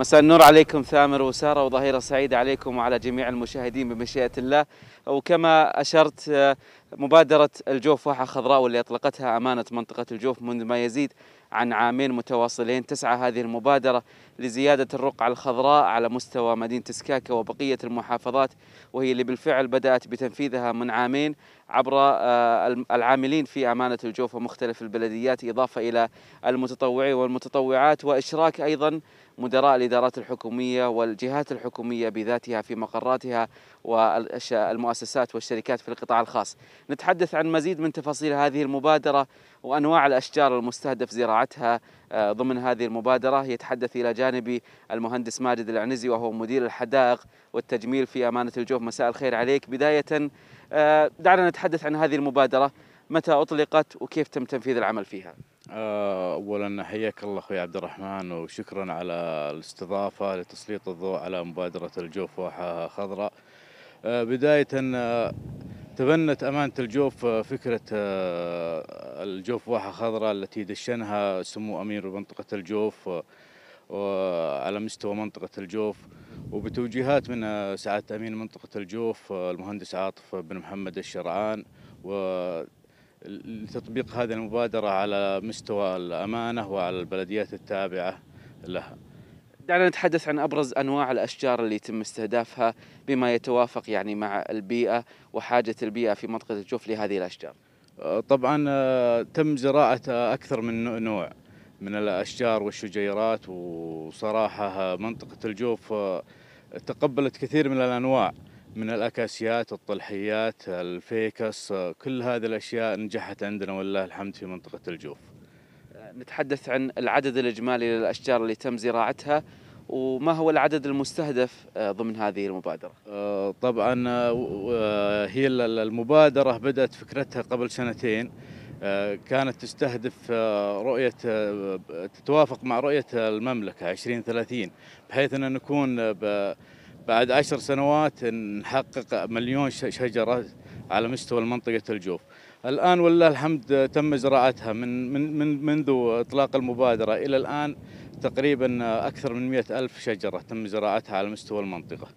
مساء النور عليكم ثامر وسارة وظهيرة سعيدة عليكم وعلى جميع المشاهدين بمشيئة الله وكما أشرت آه، مبادرة الجوف واحة خضراء واللي أطلقتها أمانة منطقة الجوف منذ ما يزيد عن عامين متواصلين تسعى هذه المبادرة لزيادة الرقعة الخضراء على مستوى مدينة سكاكا وبقية المحافظات وهي اللي بالفعل بدأت بتنفيذها من عامين عبر آه، العاملين في أمانة الجوف ومختلف البلديات إضافة إلى المتطوعين والمتطوعات وإشراك أيضا مدراء الإدارات الحكومية والجهات الحكومية بذاتها في مقراتها والمؤسسات المؤسسات والشركات في القطاع الخاص نتحدث عن مزيد من تفاصيل هذه المبادرة وأنواع الأشجار المستهدف زراعتها آه، ضمن هذه المبادرة يتحدث إلى جانبي المهندس ماجد العنزي وهو مدير الحدائق والتجميل في أمانة الجوف مساء الخير عليك بداية آه، دعنا نتحدث عن هذه المبادرة متى أطلقت وكيف تم تنفيذ العمل فيها؟ آه، اولا حياك الله اخوي عبد الرحمن وشكرا على الاستضافه لتسليط الضوء على مبادره الجوف واحه خضراء آه، بداية آه، تبنت أمانة الجوف آه، فكرة الجوف واحة خضراء التي دشنها سمو أمير منطقة الجوف وعلى مستوى منطقة الجوف وبتوجيهات من سعادة أمين منطقة الجوف المهندس عاطف بن محمد الشرعان و لتطبيق هذه المبادرة على مستوى الأمانة وعلى البلديات التابعة لها دعنا نتحدث عن ابرز انواع الاشجار اللي يتم استهدافها بما يتوافق يعني مع البيئه وحاجه البيئه في منطقه الجوف لهذه الاشجار. أه، طبعا أه، تم زراعه اكثر من نوع من الاشجار والشجيرات وصراحه أه، منطقه الجوف تقبلت كثير من الانواع من الاكاسيات، الطلحيات، الفيكس، كل هذه الاشياء نجحت عندنا والله الحمد في منطقه الجوف. نتحدث عن العدد الإجمالي للأشجار اللي تم زراعتها وما هو العدد المستهدف آه، ضمن هذه المبادرة؟ آه، طبعا آه، هي المبادرة بدأت فكرتها قبل سنتين كانت تستهدف رؤية تتوافق مع رؤية المملكة 2030 بحيث أن نكون بعد عشر سنوات نحقق مليون شجرة على مستوى منطقة الجوف الآن والله الحمد تم زراعتها من, من, من منذ إطلاق المبادرة إلى الآن تقريبا أكثر من مئة ألف شجرة تم زراعتها على مستوى المنطقة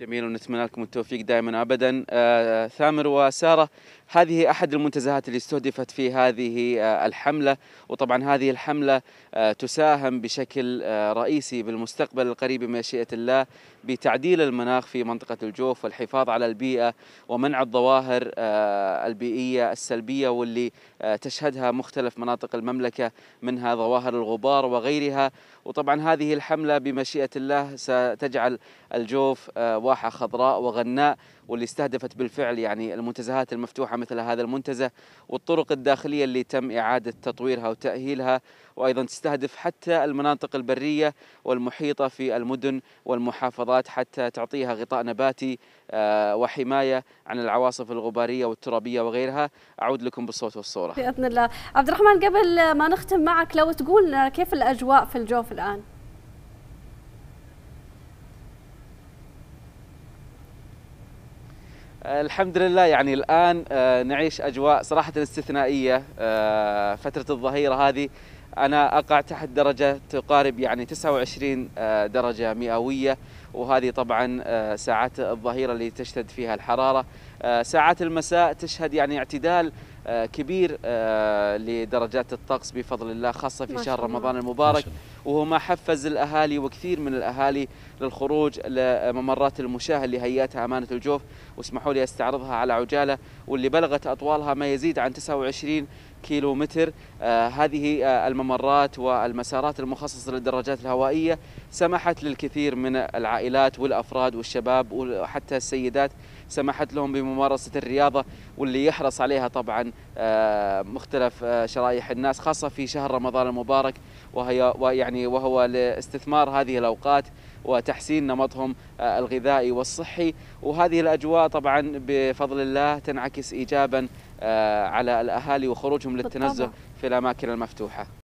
جميل ونتمنى لكم التوفيق دائما ابدا آه،, آه ثامر وساره هذه احد المنتزهات اللي استهدفت في هذه آه الحمله وطبعا هذه الحمله آه تساهم بشكل آه، رئيسي بالمستقبل القريب بمشيئه الله بتعديل المناخ في منطقه الجوف والحفاظ على البيئه ومنع الظواهر آه، البيئيه السلبيه واللي تشهدها مختلف مناطق المملكه منها ظواهر الغبار وغيرها وطبعا هذه الحمله بمشيئه الله ستجعل الجوف واحة خضراء وغناء واللي استهدفت بالفعل يعني المنتزهات المفتوحة مثل هذا المنتزه والطرق الداخلية اللي تم إعادة تطويرها وتأهيلها وأيضا تستهدف حتى المناطق البرية والمحيطة في المدن والمحافظات حتى تعطيها غطاء نباتي آه، وحماية عن العواصف الغبارية والترابية وغيرها أعود لكم بالصوت والصورة بإذن الله عبد الرحمن قبل ما نختم معك لو تقولنا كيف الأجواء في الجوف الآن آه، الحمد لله يعني الآن آه، نعيش أجواء صراحة استثنائية آه، فترة الظهيرة هذه أنا أقع تحت درجة تقارب يعني 29 درجة مئوية وهذه طبعا ساعات الظهيرة اللي تشتد فيها الحرارة ساعات المساء تشهد يعني اعتدال آه، كبير آه، لدرجات الطقس بفضل الله خاصة في شهر رمضان المبارك وهو ما حفز الأهالي وكثير من الأهالي للخروج لممرات المشاة اللي هياتها أمانة الجوف واسمحوا لي استعرضها على عجالة واللي بلغت أطوالها ما يزيد عن 29 كيلو متر آه هذه آه الممرات والمسارات المخصصة للدراجات الهوائية سمحت للكثير من العائلات والأفراد والشباب وحتى السيدات سمحت لهم بممارسة الرياضة واللي يحرص عليها طبعا آه، مختلف آه، شرائح الناس خاصة في شهر رمضان المبارك وهي ويعني وهو لاستثمار هذه الأوقات وتحسين نمطهم آه، الغذائي والصحي وهذه الأجواء طبعا بفضل الله تنعكس إيجابا على الأهالي وخروجهم للتنزه في الأماكن المفتوحة